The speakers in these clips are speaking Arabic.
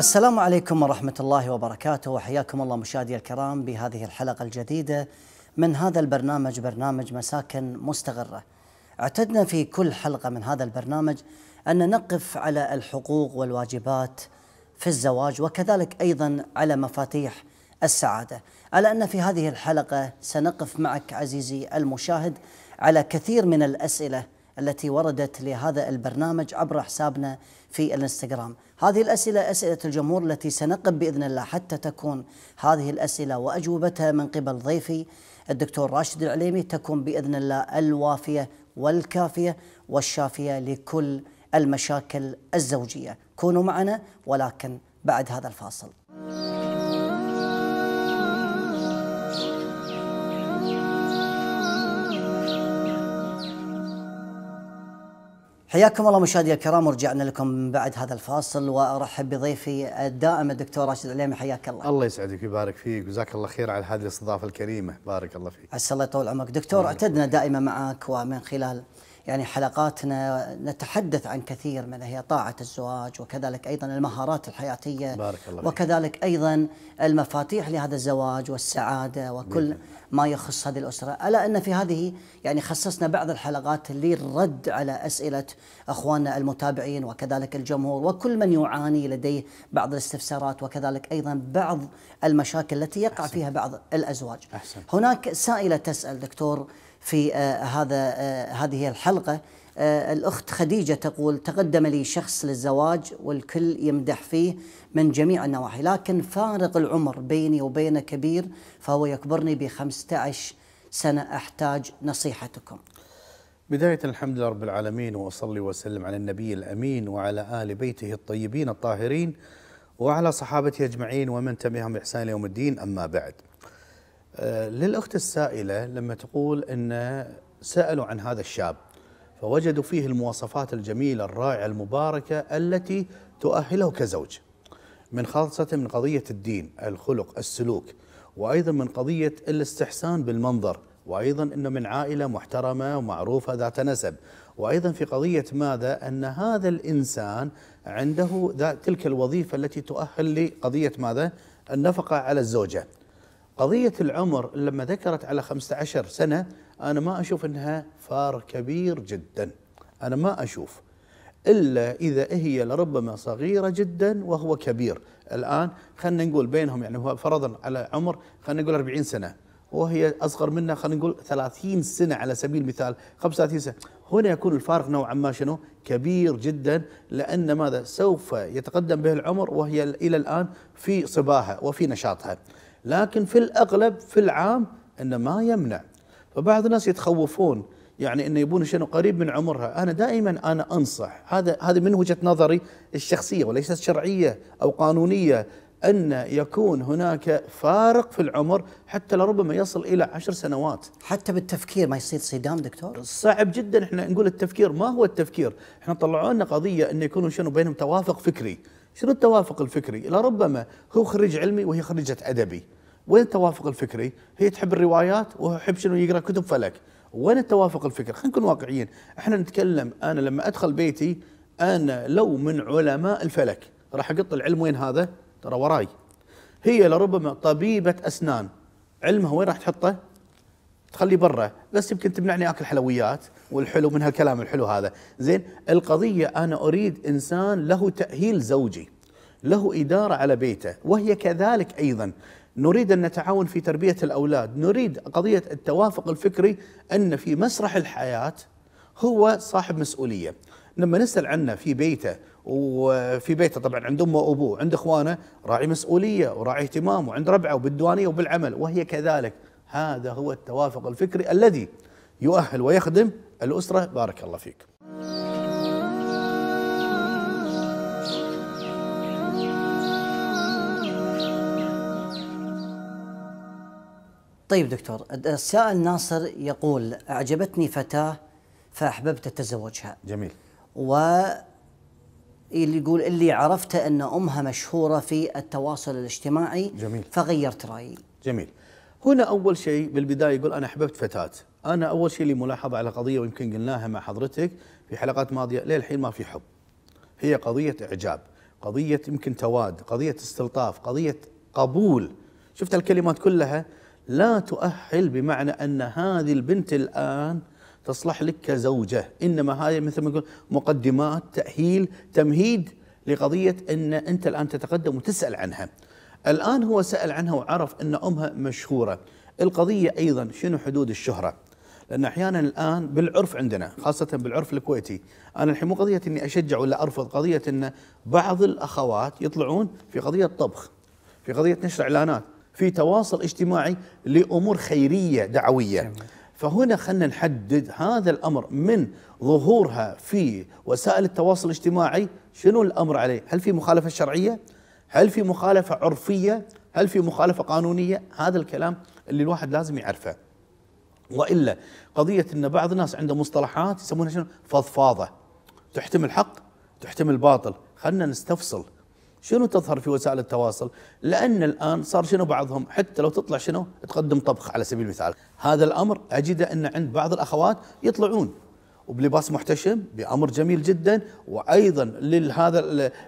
السلام عليكم ورحمة الله وبركاته وحياكم الله مشاهدي الكرام بهذه الحلقة الجديدة من هذا البرنامج برنامج مساكن مستغرة اعتدنا في كل حلقة من هذا البرنامج أن نقف على الحقوق والواجبات في الزواج وكذلك أيضا على مفاتيح السعادة على أن في هذه الحلقة سنقف معك عزيزي المشاهد على كثير من الأسئلة التي وردت لهذا البرنامج عبر حسابنا في الانستغرام هذه الأسئلة أسئلة الجمهور التي سنقب بإذن الله حتى تكون هذه الأسئلة وأجوبتها من قبل ضيفي الدكتور راشد العليمي تكون بإذن الله الوافية والكافية والشافية لكل المشاكل الزوجية كونوا معنا ولكن بعد هذا الفاصل حياكم الله مشاهدي الكرام ورجعنا لكم من بعد هذا الفاصل وارحب بضيفي الدائم الدكتور راشد العليمي حياك الله. الله يسعدك ويبارك فيك وجزاك الله خير على هذه الاستضافه الكريمه، بارك الله فيك. عسى الله يطول عمرك، دكتور اعتدنا دائما معك ومن خلال يعني حلقاتنا نتحدث عن كثير من هي طاعة الزواج وكذلك أيضا المهارات الحياتية بارك الله وكذلك فيك. أيضا المفاتيح لهذا الزواج والسعادة وكل بيك. ما يخص هذه الأسرة ألا أن في هذه يعني خصصنا بعض الحلقات للرد على أسئلة أخواننا المتابعين وكذلك الجمهور وكل من يعاني لديه بعض الاستفسارات وكذلك أيضا بعض المشاكل التي يقع أحسن. فيها بعض الأزواج أحسن. هناك سائلة تسأل دكتور في آه، هذا آه، هذه الحلقه آه، الأخت خديجة تقول تقدم لي شخص للزواج والكل يمدح فيه من جميع النواحي لكن فارق العمر بيني وبينه كبير فهو يكبرني ب 15 سنة أحتاج نصيحتكم بداية الحمد لله رب العالمين وأصلي وسلم على النبي الأمين وعلى آل بيته الطيبين الطاهرين وعلى صحابته أجمعين ومن تبعهم بإحسان يوم الدين أما بعد للاخت السائله لما تقول ان سالوا عن هذا الشاب فوجدوا فيه المواصفات الجميله الرائعه المباركه التي تؤهله كزوج من خاصه من قضيه الدين، الخلق، السلوك وايضا من قضيه الاستحسان بالمنظر وايضا انه من عائله محترمه ومعروفه ذات نسب وايضا في قضيه ماذا ان هذا الانسان عنده تلك الوظيفه التي تؤهل لقضيه ماذا؟ النفقه على الزوجه قضية العمر لما ذكرت على 15 سنة أنا ما أشوف أنها فار كبير جدا أنا ما أشوف إلا إذا هي لربما صغيرة جدا وهو كبير الآن خلينا نقول بينهم يعني هو فرضا على عمر خلينا نقول 40 سنة وهي أصغر منا خلينا نقول 30 سنة على سبيل المثال 35 سنة هنا يكون الفارق نوعا ما شنو كبير جدا لأن ماذا سوف يتقدم به العمر وهي إلى الآن في صباها وفي نشاطها لكن في الأغلب في العام أنه ما يمنع فبعض الناس يتخوفون يعني انه يبون شنو قريب من عمرها، انا دائما انا انصح هذا هذه من وجهه نظري الشخصيه وليست شرعيه او قانونيه ان يكون هناك فارق في العمر حتى لربما يصل الى عشر سنوات. حتى بالتفكير ما يصير صدام دكتور؟ صعب جدا احنا نقول التفكير، ما هو التفكير؟ احنا طلعوا لنا قضيه انه يكونوا شنو بينهم توافق فكري. شنو التوافق الفكري؟ لربما هو خريج علمي وهي خريجة أدبي وين التوافق الفكري؟ هي تحب الروايات وهو يحب شنو يقرأ كتب فلك وين التوافق الفكري؟ خلينا نكون واقعيين احنا نتكلم أنا لما أدخل بيتي أنا لو من علماء الفلك راح أقط العلم وين هذا؟ ترى وراي هي لربما طبيبة أسنان علمها وين راح تحطه؟ تخلي برا بس يمكن تمنعني اكل حلويات والحلو من هالكلام الحلو هذا زين القضيه انا اريد انسان له تاهيل زوجي له اداره على بيته وهي كذلك ايضا نريد ان نتعاون في تربيه الاولاد نريد قضيه التوافق الفكري ان في مسرح الحياه هو صاحب مسؤوليه لما نسال عنه في بيته وفي بيته طبعا عند امه وابوه عند اخوانه راعي مسؤوليه وراعي اهتمام وعند ربعه وبالديوانيه وبالعمل وهي كذلك هذا هو التوافق الفكري الذي يؤهل ويخدم الأسرة بارك الله فيك طيب دكتور السائل ناصر يقول أعجبتني فتاة فأحببت أتزوجها جميل و اللي يقول اللي عرفته أن أمها مشهورة في التواصل الاجتماعي جميل فغيرت رأيي جميل هنا أول شيء بالبداية يقول أنا أحببت فتاة أنا أول شيء لي ملاحظة على قضية ويمكن قلناها مع حضرتك في حلقات ماضية للحين ما في حب هي قضية إعجاب قضية يمكن تواد قضية استلطاف قضية قبول شفت الكلمات كلها لا تؤهل بمعنى أن هذه البنت الآن تصلح لك كزوجة إنما هذه مثل ما نقول مقدمات تأهيل تمهيد لقضية أن أنت الآن تتقدم وتسأل عنها الآن هو سأل عنها وعرف أن أمها مشهورة القضية أيضا شنو حدود الشهرة لأن أحيانا الآن بالعرف عندنا خاصة بالعرف الكويتي أنا الحين مو قضية أني أشجع ولا أرفض قضية أن بعض الأخوات يطلعون في قضية طبخ في قضية نشر إعلانات في تواصل اجتماعي لأمور خيرية دعوية فهنا خلنا نحدد هذا الامر من ظهورها في وسائل التواصل الاجتماعي شنو الامر عليه؟ هل في مخالفه شرعيه؟ هل في مخالفة عرفية هل في مخالفة قانونية هذا الكلام اللي الواحد لازم يعرفه وإلا قضية أن بعض الناس عنده مصطلحات يسمونها شنو فضفاضة تحتمل حق تحتمل باطل خلنا نستفصل شنو تظهر في وسائل التواصل لأن الآن صار شنو بعضهم حتى لو تطلع شنو تقدم طبخ على سبيل المثال هذا الأمر أجد أن عند بعض الأخوات يطلعون وبلباس محتشم بأمر جميل جدا وأيضا لهذا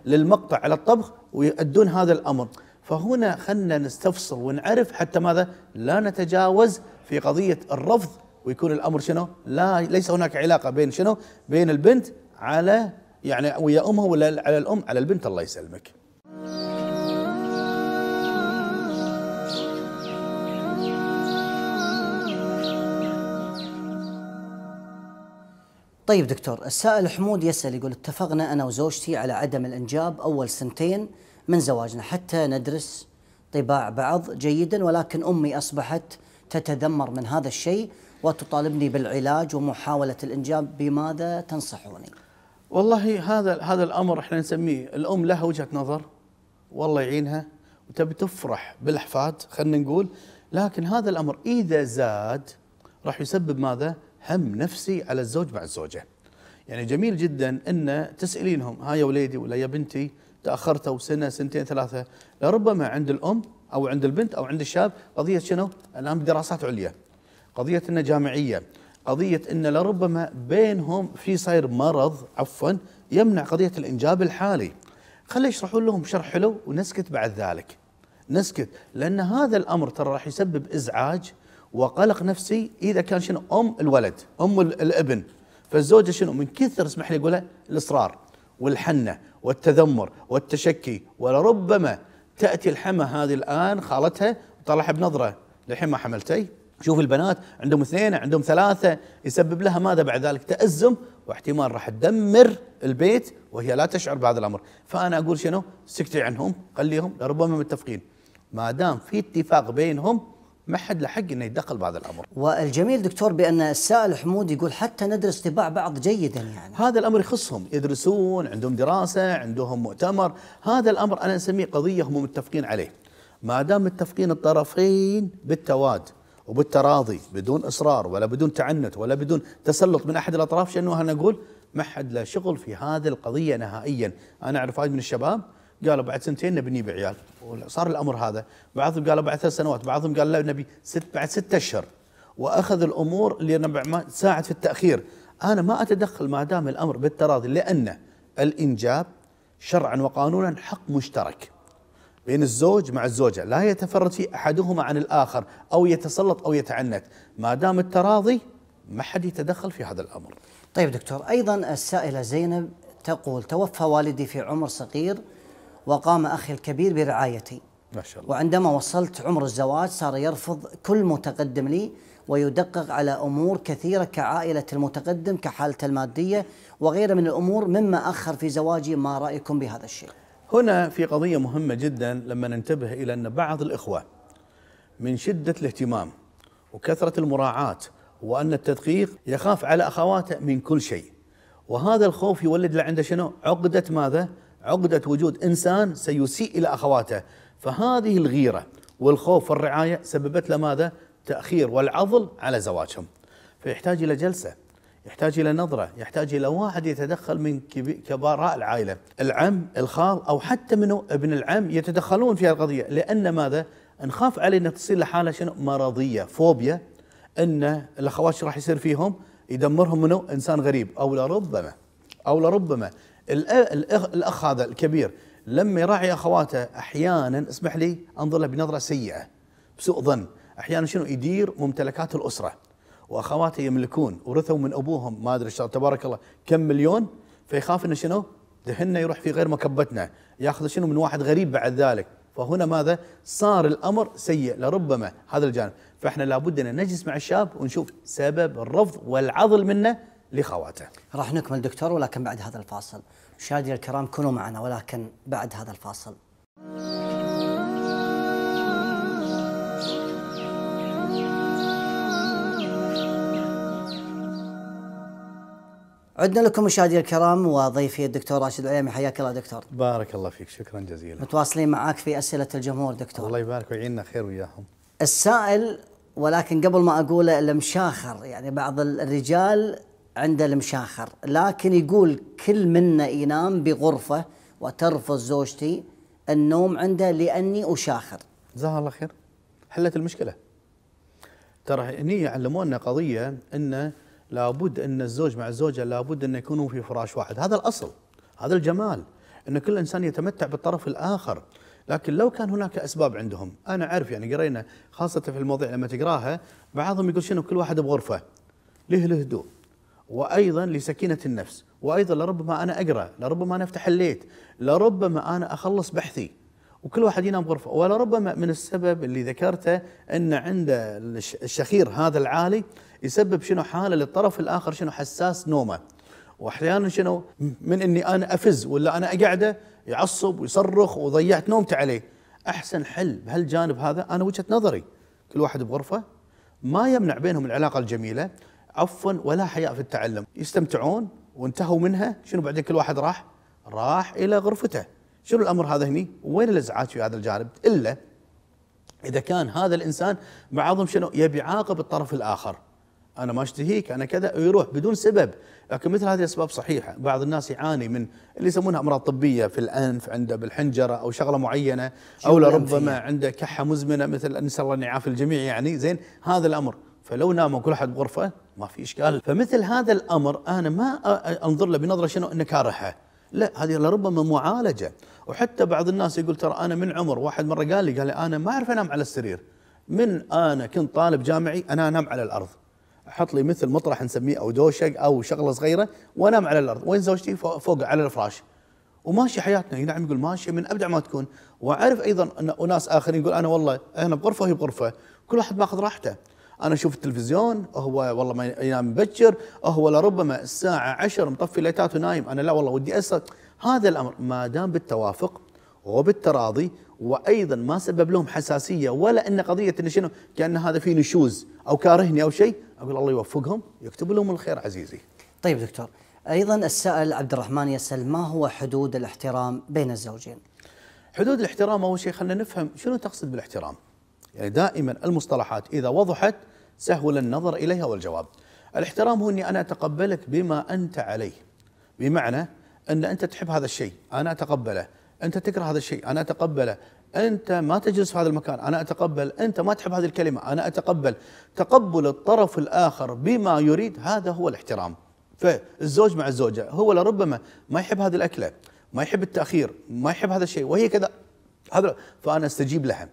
للمقطع على الطبخ ويؤدون هذا الامر فهنا خلنا نستفصل ونعرف حتى ماذا لا نتجاوز في قضيه الرفض ويكون الامر شنو لا ليس هناك علاقه بين شنو بين البنت على يعني ويا امها ولا على الام على البنت الله يسلمك طيب دكتور السائل حمود يسأل يقول اتفقنا أنا وزوجتي على عدم الإنجاب أول سنتين من زواجنا حتى ندرس طباع بعض جيدا ولكن أمي أصبحت تتذمر من هذا الشيء وتطالبني بالعلاج ومحاولة الإنجاب بماذا تنصحوني؟ والله هذا هذا الأمر احنا نسميه الأم لها وجهة نظر والله يعينها وتبي تفرح بالأحفاد خلينا نقول لكن هذا الأمر إذا زاد راح يسبب ماذا؟ هم نفسي على الزوج مع الزوجة يعني جميل جدا أن تسألينهم ها يا وليدي ولا يا بنتي تأخرتوا سنة سنتين ثلاثة لربما عند الأم أو عند البنت أو عند الشاب قضية شنو الآن دراسات عليا قضية أنه جامعية قضية أن لربما بينهم في صاير مرض عفوا يمنع قضية الإنجاب الحالي خلي يشرحون لهم شرح حلو ونسكت بعد ذلك نسكت لأن هذا الأمر ترى راح يسبب إزعاج وقلق نفسي اذا كان شنو ام الولد ام الابن فالزوجه شنو من كثر اسمح لي اقولها الاصرار والحنه والتذمر والتشكي ولربما تاتي الحمى هذه الان خالتها وطلعها بنظره للحين ما حملتي شوف البنات عندهم اثنين عندهم ثلاثه يسبب لها ماذا بعد ذلك تازم واحتمال راح تدمر البيت وهي لا تشعر بهذا الامر فانا اقول شنو سكتي عنهم خليهم لربما متفقين ما دام في اتفاق بينهم ما حد لحق انه يتدخل بهذا الامر. والجميل دكتور بان السائل حمود يقول حتى ندرس طباع بعض جيدا يعني. هذا الامر يخصهم يدرسون، عندهم دراسه، عندهم مؤتمر، هذا الامر انا اسميه قضيه هم متفقين عليه. ما دام متفقين الطرفين بالتواد وبالتراضي بدون اصرار ولا بدون تعنت ولا بدون تسلط من احد الاطراف شنو انا اقول ما حد له شغل في هذه القضيه نهائيا، انا اعرف وايد من الشباب قالوا بعد سنتين نبي نجيب عيال صار الامر هذا بعضهم قالوا بعد ثلاث سنوات بعضهم قال لا نبي ست بعد ستة اشهر واخذ الامور ما ساعد في التاخير انا ما اتدخل ما دام الامر بالتراضي لان الانجاب شرعا وقانونا حق مشترك بين الزوج مع الزوجة لا يتفرد فيه أحدهما عن الآخر أو يتسلط أو يتعنت ما دام التراضي ما حد يتدخل في هذا الأمر طيب دكتور أيضا السائلة زينب تقول توفى والدي في عمر صغير وقام أخي الكبير برعايتي ما شاء الله وعندما وصلت عمر الزواج صار يرفض كل متقدم لي ويدقق على امور كثيره كعائله المتقدم كحالته الماديه وغيرها من الامور مما اخر في زواجي ما رايكم بهذا الشيء؟ هنا في قضيه مهمه جدا لما ننتبه الى ان بعض الاخوه من شده الاهتمام وكثره المراعاه وان التدقيق يخاف على اخواته من كل شيء وهذا الخوف يولد لعنده عنده شنو؟ عقده ماذا؟ عقدة وجود إنسان سيسيء إلى أخواته فهذه الغيرة والخوف والرعاية سببت له ماذا؟ تأخير والعضل على زواجهم فيحتاج إلى جلسة يحتاج إلى نظرة يحتاج إلى واحد يتدخل من كبراء العائلة العم الخال أو حتى من ابن العم يتدخلون في القضية لأن ماذا؟ نخاف عليه أن تصير له حالة شنو؟ مرضية فوبيا أن الأخوات راح يصير فيهم يدمرهم منه إنسان غريب أو لربما أو لربما الاخ هذا الكبير لما يراعي اخواته احيانا اسمح لي انظر له بنظره سيئه بسوء ظن احيانا شنو يدير ممتلكات الاسره واخواته يملكون ورثوا من ابوهم ما ادري تبارك الله كم مليون فيخاف انه شنو دهنا يروح في غير مكبتنا ياخذ شنو من واحد غريب بعد ذلك فهنا ماذا صار الامر سيء لربما هذا الجانب فاحنا لابد ان نجلس مع الشاب ونشوف سبب الرفض والعضل منه لخواته راح نكمل دكتور ولكن بعد هذا الفاصل مشاهدي الكرام كونوا معنا ولكن بعد هذا الفاصل عدنا لكم مشاهدي الكرام وضيفي الدكتور راشد العيمي حياك الله دكتور بارك الله فيك شكرا جزيلا متواصلين معك في أسئلة الجمهور دكتور الله يبارك ويعيننا خير وياهم السائل ولكن قبل ما أقوله المشاخر يعني بعض الرجال عند المشاخر لكن يقول كل منا ينام بغرفة وترفض زوجتي النوم عنده لأني أشاخر جزاها الله خير حلت المشكلة ترى هني يعلمونا قضية أن لابد أن الزوج مع الزوجة لابد أن يكونوا في فراش واحد هذا الأصل هذا الجمال أن كل إنسان يتمتع بالطرف الآخر لكن لو كان هناك اسباب عندهم انا اعرف يعني قرينا خاصه في المواضيع لما تقراها بعضهم يقول شنو كل واحد بغرفه ليه الهدوء وايضا لسكينه النفس وايضا لربما انا اقرا لربما انا افتح الليت لربما انا اخلص بحثي وكل واحد ينام غرفه ولربما من السبب اللي ذكرته ان عند الشخير هذا العالي يسبب شنو حاله للطرف الاخر شنو حساس نومه واحيانا شنو من اني انا افز ولا انا اقعده يعصب ويصرخ وضيعت نومته عليه احسن حل بهالجانب هذا انا وجهه نظري كل واحد بغرفه ما يمنع بينهم العلاقه الجميله عفوا ولا حياء في التعلم يستمتعون وانتهوا منها شنو بعدين كل واحد راح راح الى غرفته شنو الامر هذا هني وين الازعاج في هذا الجانب الا اذا كان هذا الانسان بعضهم شنو يبي يعاقب الطرف الاخر انا ما اشتهيك انا كذا ويروح بدون سبب لكن مثل هذه الاسباب صحيحه بعض الناس يعاني من اللي يسمونها امراض طبيه في الانف عنده بالحنجره او شغله معينه او لربما عنده كحه مزمنه مثل نسال الله ان يعافي الجميع يعني زين هذا الامر فلو ناموا كل واحد بغرفه ما في اشكال فمثل هذا الامر انا ما انظر له بنظره شنو انه رحه لا هذه لربما معالجه وحتى بعض الناس يقول ترى انا من عمر واحد مره قال لي قال لي انا ما اعرف انام على السرير من انا كنت طالب جامعي انا انام على الارض احط لي مثل مطرح نسميه او دوشق او شغله صغيره وانام على الارض وين زوجتي فوق على الفراش وماشي حياتنا نعم يقول ماشي من ابدع ما تكون واعرف ايضا ان اناس اخرين يقول انا والله انا بغرفه وهي بغرفه كل واحد ماخذ راحته انا اشوف التلفزيون هو والله ما ينام مبكر هو لربما الساعه 10 مطفي لايتات ونايم انا لا والله ودي اسهر هذا الامر ما دام بالتوافق وبالتراضي وايضا ما سبب لهم حساسيه ولا ان قضيه ان شنو كان هذا في نشوز او كارهني او شيء اقول الله يوفقهم يكتب لهم الخير عزيزي. طيب دكتور ايضا السائل عبد الرحمن يسال ما هو حدود الاحترام بين الزوجين؟ حدود الاحترام اول شيء خلينا نفهم شنو تقصد بالاحترام؟ يعني دائما المصطلحات اذا وضحت سهل النظر إليها والجواب الاحترام هو أني أنا أتقبلك بما أنت عليه بمعنى أن أنت تحب هذا الشيء أنا أتقبله أنت تكره هذا الشيء أنا أتقبله أنت ما تجلس في هذا المكان أنا أتقبل أنت ما تحب هذه الكلمة أنا أتقبل تقبل الطرف الآخر بما يريد هذا هو الاحترام فالزوج مع الزوجة هو لربما ما يحب هذه الأكلة ما يحب التأخير ما يحب هذا الشيء وهي كذا هذا فأنا أستجيب لها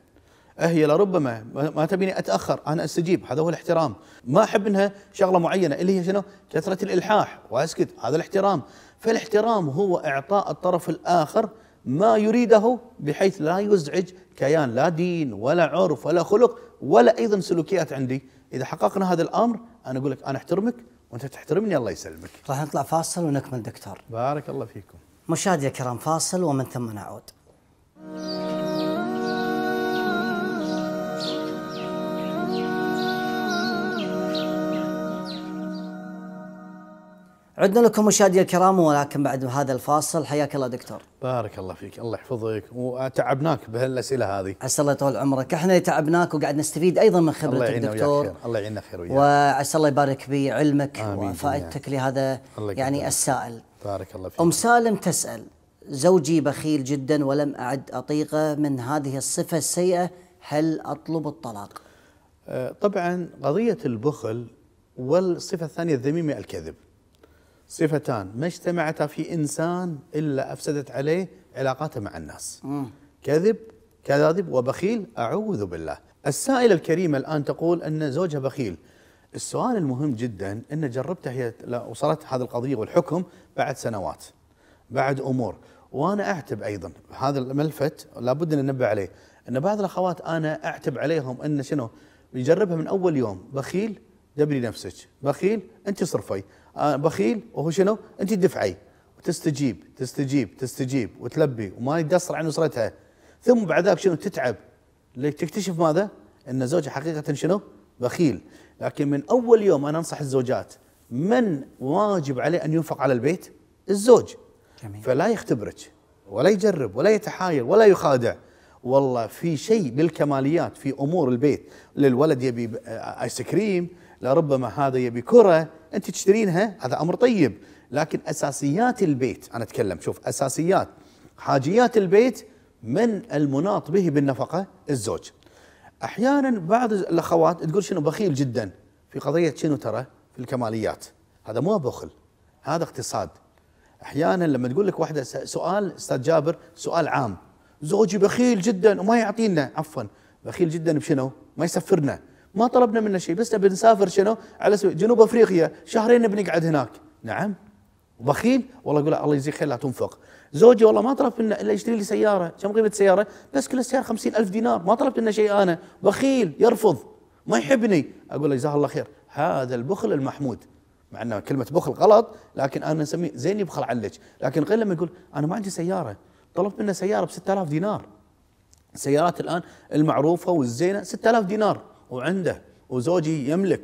هي لربما ما تبيني اتاخر انا استجيب هذا هو الاحترام ما احب انها شغله معينه اللي هي شنو كثره الالحاح واسكت هذا الاحترام فالاحترام هو اعطاء الطرف الاخر ما يريده بحيث لا يزعج كيان لا دين ولا عرف ولا خلق ولا ايضا سلوكيات عندي اذا حققنا هذا الامر انا اقول لك انا احترمك وانت تحترمني الله يسلمك راح نطلع فاصل ونكمل دكتور بارك الله فيكم مشاهدي الكرام فاصل ومن ثم نعود عدنا لكم مشاهدي الكرام ولكن بعد هذا الفاصل حياك الله دكتور بارك الله فيك الله يحفظك وتعبناك بهالاسئله هذه عسى الله يطول عمرك احنا اللي تعبناك وقاعد نستفيد ايضا من خبرتك دكتور خير. الله يعيننا خير وياك وعسى الله يبارك بعلمك وفائدتك لهذا يعني السائل بارك الله فيك ام سالم تسال زوجي بخيل جدا ولم اعد اطيقه من هذه الصفه السيئه هل اطلب الطلاق؟ آه، طبعا قضيه البخل والصفه الثانيه الذميمه الكذب صفتان ما اجتمعتا في إنسان إلا أفسدت عليه علاقاته مع الناس كذب كذاب وبخيل أعوذ بالله السائلة الكريمة الآن تقول أن زوجها بخيل السؤال المهم جدا أن جربته هي وصلت هذه القضية والحكم بعد سنوات بعد أمور وأنا أعتب أيضا هذا الملفت لابد أن ننبه عليه أن بعض الأخوات أنا أعتب عليهم أن شنو يجربها من أول يوم بخيل دبري نفسك بخيل أنت صرفي أنا آه، بخيل وهو شنو انت دفعي وتستجيب تستجيب تستجيب وتلبي وما يقصر عن اسرتها ثم بعد ذلك شنو تتعب تكتشف ماذا ان زوجها حقيقه شنو بخيل لكن من اول يوم انا انصح الزوجات من واجب عليه ان ينفق على البيت الزوج جميل. فلا يختبرك ولا يجرب ولا يتحايل ولا يخادع والله في شيء بالكماليات في امور البيت للولد يبي آه، آه، ايس كريم لربما هذا يبي كره انت تشترينها هذا امر طيب لكن اساسيات البيت انا اتكلم شوف اساسيات حاجيات البيت من المناط به بالنفقه الزوج احيانا بعض الاخوات تقول شنو بخيل جدا في قضيه شنو ترى في الكماليات هذا مو بخل هذا اقتصاد احيانا لما تقول لك واحده سؤال استاذ جابر سؤال عام زوجي بخيل جدا وما يعطينا عفوا بخيل جدا بشنو ما يسفرنا ما طلبنا منه شيء بس نبي نسافر شنو على سبيل جنوب افريقيا شهرين بنقعد هناك نعم وبخيل والله يقول الله يجزيك خير لا تنفق زوجي والله ما طلبت منه الا يشتري لي سياره كم قيمه السياره بس كل السياره خمسين ألف دينار ما طلبت منه شيء انا بخيل يرفض ما يحبني اقول له جزاه الله خير هذا البخل المحمود مع ان كلمه بخل غلط لكن انا نسميه زين يبخل عليك لكن غير لما يقول انا ما عندي سياره طلبت منه سياره ب 6000 دينار السيارات الان المعروفه والزينه 6000 دينار وعنده وزوجي يملك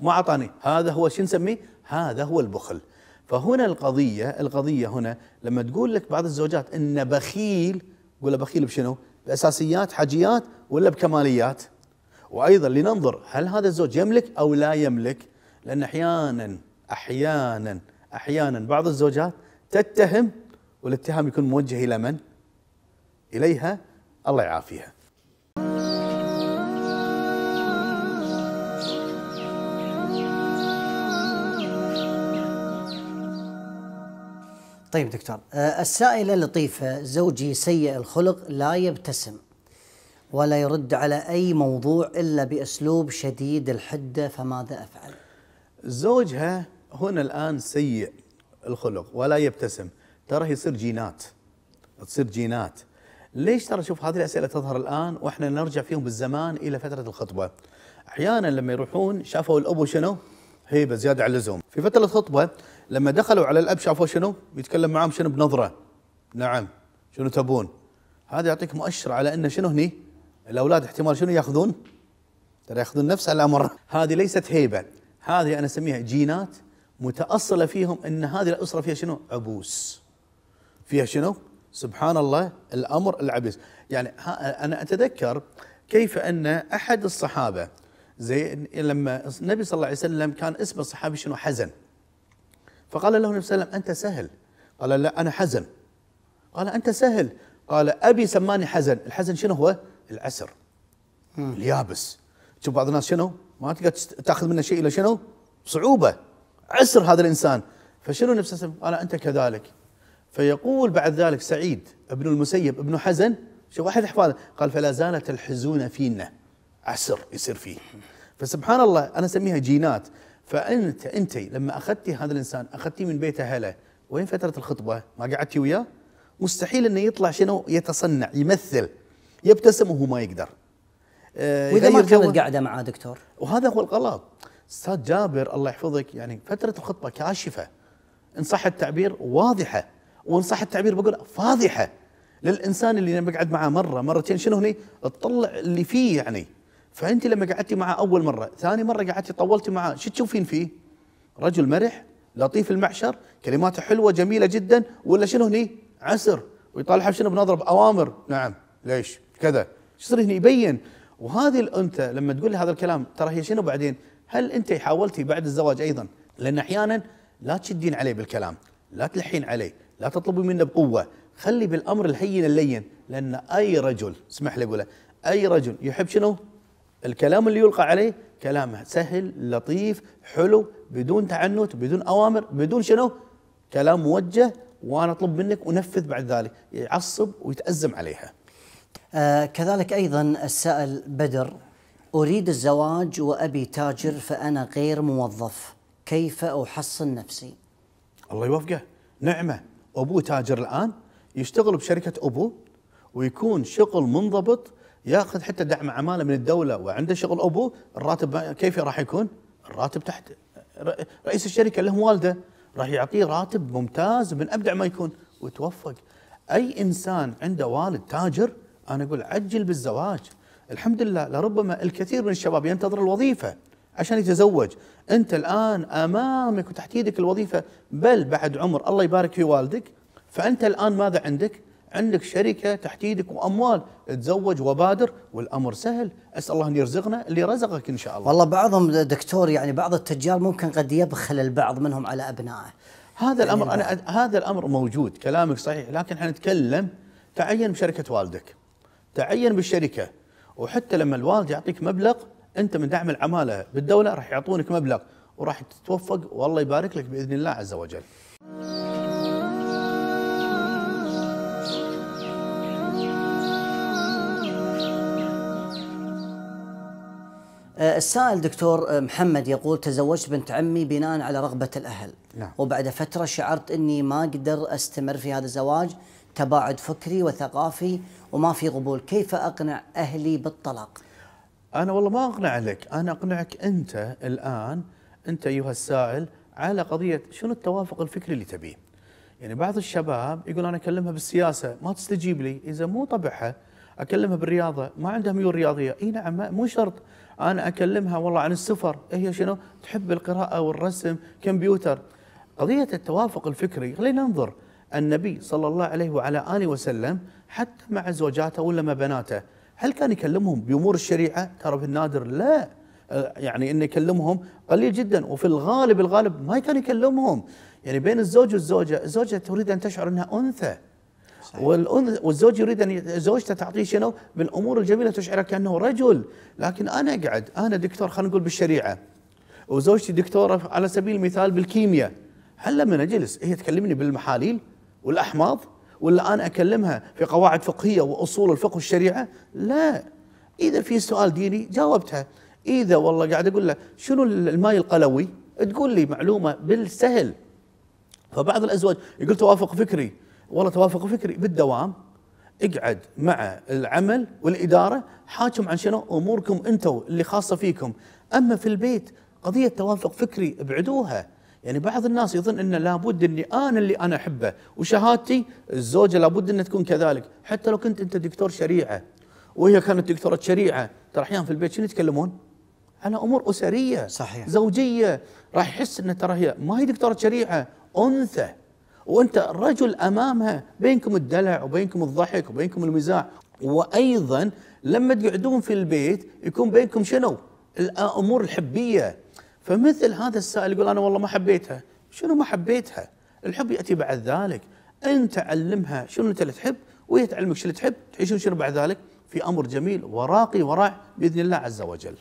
ما اعطاني هذا هو شو نسميه هذا هو البخل فهنا القضيه القضيه هنا لما تقول لك بعض الزوجات انه بخيل قول بخيل بشنو باساسيات حاجيات ولا بكماليات وايضا لننظر هل هذا الزوج يملك او لا يملك لان احيانا احيانا احيانا بعض الزوجات تتهم والاتهام يكون موجه الى من اليها الله يعافيها طيب دكتور آه، السائلة لطيفة آه، زوجي سيء الخلق لا يبتسم ولا يرد على أي موضوع إلا بأسلوب شديد الحدة فماذا أفعل؟ زوجها هنا الآن سيء الخلق ولا يبتسم ترى يصير جينات تصير جينات ليش ترى شوف هذه الأسئلة تظهر الآن وإحنا نرجع فيهم بالزمان إلى فترة الخطبة أحيانا لما يروحون شافوا الأبو شنو؟ هيبة زيادة على اللزوم في فترة الخطبة لما دخلوا على الاب شافوا شنو؟ يتكلم معاهم شنو بنظره نعم شنو تبون؟ هذا يعطيك مؤشر على انه شنو هني؟ الاولاد احتمال شنو ياخذون؟ ترى ياخذون نفس الامر هذه ليست هيبه هذه انا اسميها جينات متاصله فيهم ان هذه الاسره فيها شنو؟ عبوس فيها شنو؟ سبحان الله الامر العبيس يعني انا اتذكر كيف ان احد الصحابه زي لما النبي صلى الله عليه وسلم كان اسم الصحابي شنو حزن فقال له النبي صلى الله عليه وسلم أنت سهل قال لا أنا حزن قال أنت سهل قال أبي سماني حزن الحزن شنو هو العسر اليابس شوف بعض الناس شنو ما تقدر تاخذ منه شيء إلا شنو صعوبة عسر هذا الإنسان فشنو النبي صلى الله عليه وسلم قال أنت كذلك فيقول بعد ذلك سعيد ابن المسيب ابن حزن شوف واحد احفاده قال فلا زالت الحزون فينا عسر يصير فيه فسبحان الله انا اسميها جينات فانت انت لما اخذتي هذا الانسان اخذتي من بيته هلا وين فتره الخطبه؟ ما قعدتي وياه؟ مستحيل انه يطلع شنو يتصنع يمثل يبتسم وهو ما يقدر. آه واذا ما كانت قاعده معاه دكتور؟ وهذا هو الغلط. استاذ جابر الله يحفظك يعني فتره الخطبه كاشفه ان صح التعبير واضحه وان صح التعبير بقول فاضحه للانسان اللي بقعد معاه مره مرتين شنو هني؟ تطلع اللي فيه يعني. فانت لما قعدتي معه اول مره ثاني مره قعدتي طولتي معه شو تشوفين فيه رجل مرح لطيف المعشر كلماته حلوه جميله جدا ولا شنو هني عسر ويطالعها شنو بنظره باوامر نعم ليش كذا شو يصير هني يبين وهذه الانثى لما تقول لي هذا الكلام ترى هي شنو بعدين هل انت حاولتي بعد الزواج ايضا لان احيانا لا تشدين عليه بالكلام لا تلحين عليه لا تطلبي منه بقوه خلي بالامر الهين اللين لان اي رجل اسمح لي اقوله اي رجل يحب شنو الكلام اللي يلقى عليه كلامه سهل لطيف حلو بدون تعنت بدون اوامر بدون شنو كلام موجه وانا اطلب منك ونفذ بعد ذلك يعصب ويتازم عليها آه كذلك ايضا السائل بدر اريد الزواج وابي تاجر فانا غير موظف كيف احصن نفسي الله يوفقه نعمه ابوه تاجر الان يشتغل بشركه ابوه ويكون شغل منضبط ياخذ حتى دعم عماله من الدوله وعنده شغل ابوه الراتب كيف راح يكون؟ الراتب تحت رئيس الشركه له والده راح يعطيه راتب ممتاز من ابدع ما يكون وتوفق اي انسان عنده والد تاجر انا اقول عجل بالزواج الحمد لله لربما الكثير من الشباب ينتظر الوظيفه عشان يتزوج انت الان امامك وتحت يدك الوظيفه بل بعد عمر الله يبارك في والدك فانت الان ماذا عندك عندك شركة تحت يدك وأموال تزوج وبادر والأمر سهل أسأل الله أن يرزقنا اللي رزقك إن شاء الله والله بعضهم دكتور يعني بعض التجار ممكن قد يبخل البعض منهم على أبنائه هذا يعني الأمر أنا هذا الأمر موجود كلامك صحيح لكن حنتكلم تعين بشركة والدك تعين بالشركة وحتى لما الوالد يعطيك مبلغ أنت من دعم العمالة بالدولة راح يعطونك مبلغ وراح تتوفق والله يبارك لك بإذن الله عز وجل آه، السائل دكتور آه، محمد يقول تزوجت بنت عمي بناء على رغبة الأهل نعم. وبعد فترة شعرت أني ما أقدر أستمر في هذا الزواج تباعد فكري وثقافي وما في قبول كيف أقنع أهلي بالطلاق أنا والله ما أقنع لك أنا أقنعك أنت الآن أنت أيها السائل على قضية شنو التوافق الفكري اللي تبيه يعني بعض الشباب يقول أنا أكلمها بالسياسة ما تستجيب لي إذا مو طبعها أكلمها بالرياضة ما عندها ميول رياضية إي نعم مو شرط انا اكلمها والله عن السفر هي شنو تحب القراءه والرسم كمبيوتر قضيه التوافق الفكري خلينا ننظر النبي صلى الله عليه وعلى اله وسلم حتى مع زوجاته ولا مع بناته هل كان يكلمهم بامور الشريعه ترى بالنادر لا أه، يعني انه يكلمهم قليل جدا وفي الغالب الغالب ما كان يكلمهم يعني بين الزوج والزوجه الزوجه تريد ان تشعر انها انثى والأن... والزوج يريد ان زوجته تعطيه شنو من الامور الجميله تشعره كانه رجل لكن انا اقعد انا دكتور خلينا نقول بالشريعه وزوجتي دكتوره على سبيل المثال بالكيمياء هل لما اجلس هي تكلمني بالمحاليل والاحماض ولا انا اكلمها في قواعد فقهيه واصول الفقه والشريعه لا اذا في سؤال ديني جاوبتها اذا والله قاعد اقول له شنو الماي القلوي تقول لي معلومه بالسهل فبعض الازواج يقول توافق فكري والله توافق فكري بالدوام اقعد مع العمل والاداره حاكم عن شنو اموركم انتم اللي خاصه فيكم اما في البيت قضيه توافق فكري ابعدوها يعني بعض الناس يظن انه لابد اني انا اللي انا احبه وشهادتي الزوجه لابد انها تكون كذلك حتى لو كنت انت دكتور شريعه وهي كانت دكتوره شريعه ترى احيانا في البيت شنو يتكلمون؟ على امور اسريه صحيح زوجيه راح يحس انه ترى هي ما هي دكتوره شريعه انثى وانت الرجل امامها بينكم الدلع وبينكم الضحك وبينكم المزاح وايضا لما تقعدون في البيت يكون بينكم شنو؟ الامور الحبيه فمثل هذا السائل يقول انا والله ما حبيتها شنو ما حبيتها؟ الحب ياتي بعد ذلك انت علمها شنو انت اللي تحب وهي تعلمك شنو تحب تعيشون شنو بعد ذلك في امر جميل وراقي ورائع باذن الله عز وجل.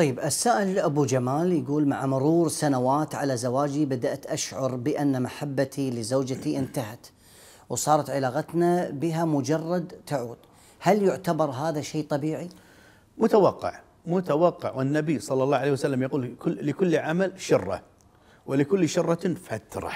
طيب السائل أبو جمال يقول مع مرور سنوات على زواجي بدأت أشعر بأن محبتي لزوجتي انتهت وصارت علاقتنا بها مجرد تعود هل يعتبر هذا شيء طبيعي؟ متوقع متوقع والنبي صلى الله عليه وسلم يقول لكل عمل شرة ولكل شرة فترة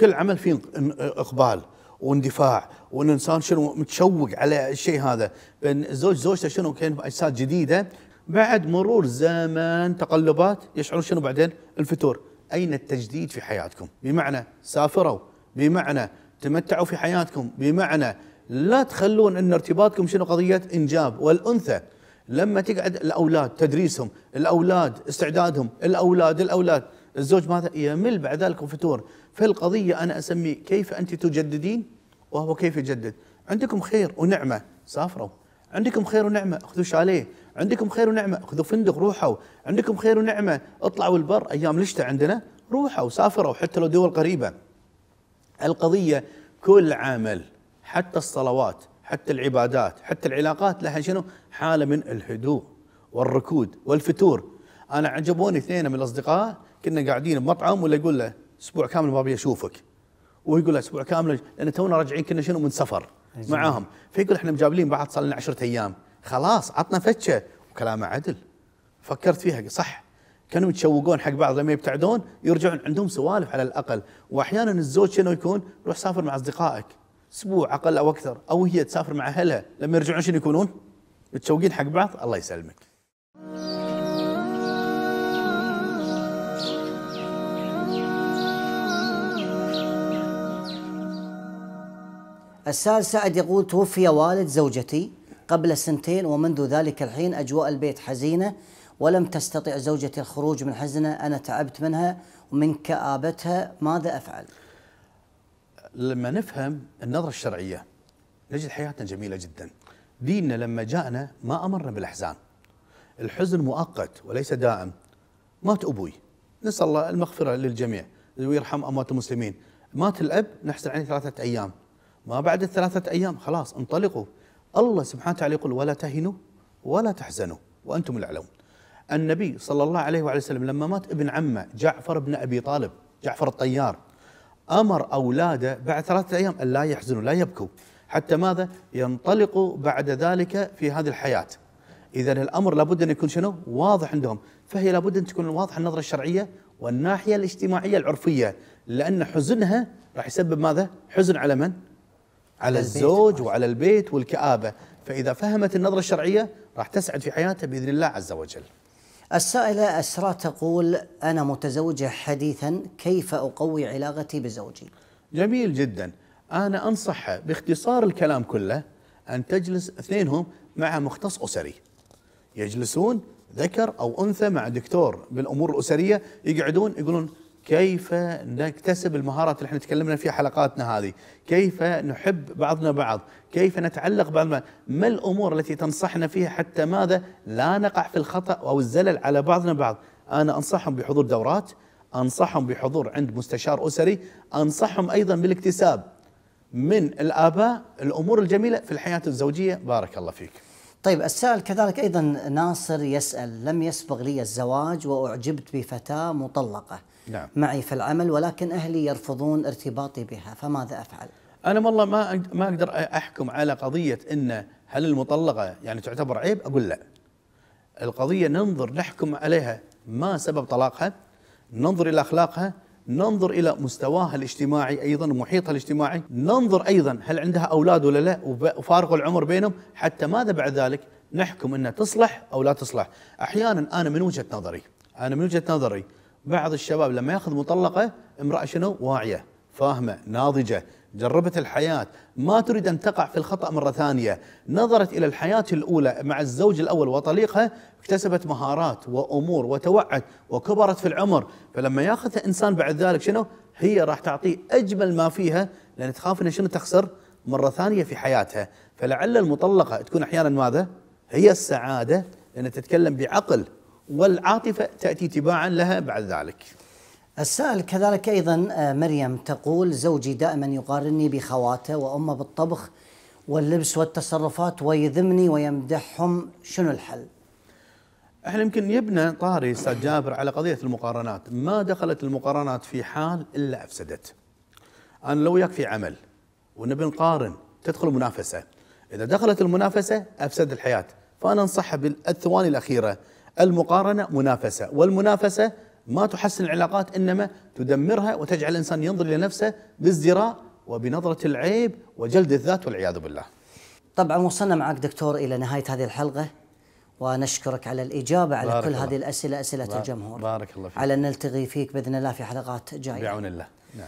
كل عمل فيه إقبال واندفاع والانسان شنو متشوق على الشيء هذا الزوج زوجته شنو كان اجساد جديده بعد مرور زمن تقلبات يشعرون شنو بعدين الفتور أين التجديد في حياتكم بمعنى سافروا بمعنى تمتعوا في حياتكم بمعنى لا تخلون أن ارتباطكم شنو قضية إنجاب والأنثى لما تقعد الأولاد تدريسهم الأولاد استعدادهم الأولاد الأولاد الزوج ماذا يمل بعد ذلك فتور فالقضية أنا أسميه كيف أنت تجددين وهو كيف يجدد عندكم خير ونعمة سافروا عندكم خير ونعمة اخذوا شاليه عندكم خير ونعمه خذوا فندق روحوا عندكم خير ونعمه اطلعوا البر ايام الشتاء عندنا روحوا سافروا حتى لو دول قريبه القضيه كل عمل حتى الصلوات حتى العبادات حتى العلاقات لها شنو حاله من الهدوء والركود والفتور انا عجبوني اثنين من الاصدقاء كنا قاعدين بمطعم ولا يقول له اسبوع كامل ما ابي اشوفك ويقول له اسبوع كامل لان تونا راجعين كنا شنو من سفر معاهم فيقول احنا مجابلين بعض صار لنا 10 ايام خلاص عطنا فتشه وكلامه عدل فكرت فيها صح كانوا يتشوقون حق بعض لما يبتعدون يرجعون عندهم سوالف على الاقل واحيانا الزوج شنو يكون روح سافر مع اصدقائك اسبوع اقل او اكثر او هي تسافر مع اهلها لما يرجعون شنو يكونون؟ متشوقين حق بعض الله يسلمك السائل سعد يقول توفي والد زوجتي قبل سنتين ومنذ ذلك الحين أجواء البيت حزينة ولم تستطع زوجتي الخروج من حزنة أنا تعبت منها ومن كآبتها ماذا أفعل لما نفهم النظرة الشرعية نجد حياتنا جميلة جدا ديننا لما جاءنا ما أمرنا بالأحزان الحزن مؤقت وليس دائم مات أبوي نسأل الله المغفرة للجميع ويرحم أموات المسلمين مات الأب نحسن عليه ثلاثة أيام ما بعد الثلاثة أيام خلاص انطلقوا الله سبحانه وتعالى يقول ولا تهنوا ولا تحزنوا وأنتم الأعلون النبي صلى الله عليه وعلى وسلم لما مات ابن عمه جعفر بن أبي طالب جعفر الطيار أمر أولاده بعد ثلاثة أيام أن لا يحزنوا لا يبكوا حتى ماذا ينطلقوا بعد ذلك في هذه الحياة إذا الأمر لابد أن يكون شنو واضح عندهم فهي لابد أن تكون واضحة النظرة الشرعية والناحية الاجتماعية العرفية لأن حزنها راح يسبب ماذا حزن على من على الزوج وعلى البيت والكآبة فإذا فهمت النظرة الشرعية راح تسعد في حياتها بإذن الله عز وجل السائلة أسراء تقول أنا متزوجة حديثا كيف أقوي علاقتي بزوجي جميل جدا أنا أنصحها باختصار الكلام كله أن تجلس اثنينهم مع مختص أسري يجلسون ذكر أو أنثى مع دكتور بالأمور الأسرية يقعدون يقولون كيف نكتسب المهارات اللي احنا تكلمنا فيها حلقاتنا هذه كيف نحب بعضنا بعض كيف نتعلق بعضنا ما الأمور التي تنصحنا فيها حتى ماذا لا نقع في الخطأ أو الزلل على بعضنا بعض أنا أنصحهم بحضور دورات أنصحهم بحضور عند مستشار أسري أنصحهم أيضا بالاكتساب من الآباء الأمور الجميلة في الحياة الزوجية بارك الله فيك طيب السائل كذلك أيضا ناصر يسأل لم يسبق لي الزواج وأعجبت بفتاة مطلقة نعم. معي في العمل ولكن أهلي يرفضون ارتباطي بها فماذا أفعل؟ أنا والله ما ما أقدر أحكم على قضية أن هل المطلقة يعني تعتبر عيب أقول لا القضية ننظر نحكم عليها ما سبب طلاقها ننظر إلى أخلاقها ننظر الى مستواها الاجتماعي ايضا محيطها الاجتماعي ننظر ايضا هل عندها اولاد ولا لا وفارق العمر بينهم حتى ماذا بعد ذلك نحكم انها تصلح او لا تصلح احيانا انا من وجهه نظري انا من وجهه نظري بعض الشباب لما ياخذ مطلقه امراه شنو واعيه فاهمه ناضجه جربت الحياه ما تريد ان تقع في الخطا مره ثانيه نظرت الى الحياه الاولى مع الزوج الاول وطليقها اكتسبت مهارات وامور وتوعت وكبرت في العمر فلما ياخذها انسان بعد ذلك شنو هي راح تعطيه اجمل ما فيها لان تخاف أن شنو تخسر مره ثانيه في حياتها فلعل المطلقه تكون احيانا ماذا هي السعاده لان تتكلم بعقل والعاطفة تأتي تباعا لها بعد ذلك السائل كذلك أيضا آه، مريم تقول زوجي دائما يقارني بخواته وأمه بالطبخ واللبس والتصرفات ويذمني ويمدحهم شنو الحل؟ احنا يمكن يبنى طاري استاذ جابر على قضيه المقارنات، ما دخلت المقارنات في حال الا افسدت. انا لو وياك في عمل ونبي نقارن تدخل منافسه، اذا دخلت المنافسه افسد الحياه، فانا انصحها بالثواني الاخيره المقارنه منافسه والمنافسه ما تحسن العلاقات انما تدمرها وتجعل الانسان ينظر لنفسه بازدراء وبنظره العيب وجلد الذات والعياذ بالله. طبعا وصلنا معك دكتور الى نهايه هذه الحلقه ونشكرك على الاجابه على كل الله. هذه الاسئله اسئله بارك الجمهور. بارك الله فيك. على ان نلتقي فيك باذن الله في حلقات جايه. بعون الله. نعم.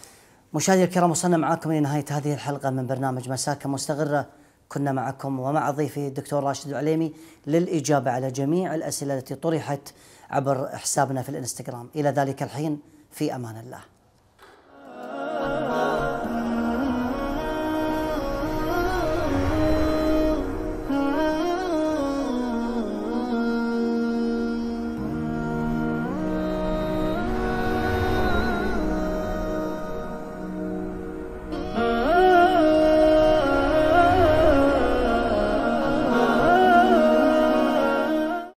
مشاهدي الكرام وصلنا معاكم الى نهايه هذه الحلقه من برنامج مساكن مستغره كنا معكم ومع ضيفي الدكتور راشد العليمي للإجابة على جميع الأسئلة التي طرحت عبر حسابنا في الانستغرام إلى ذلك الحين في أمان الله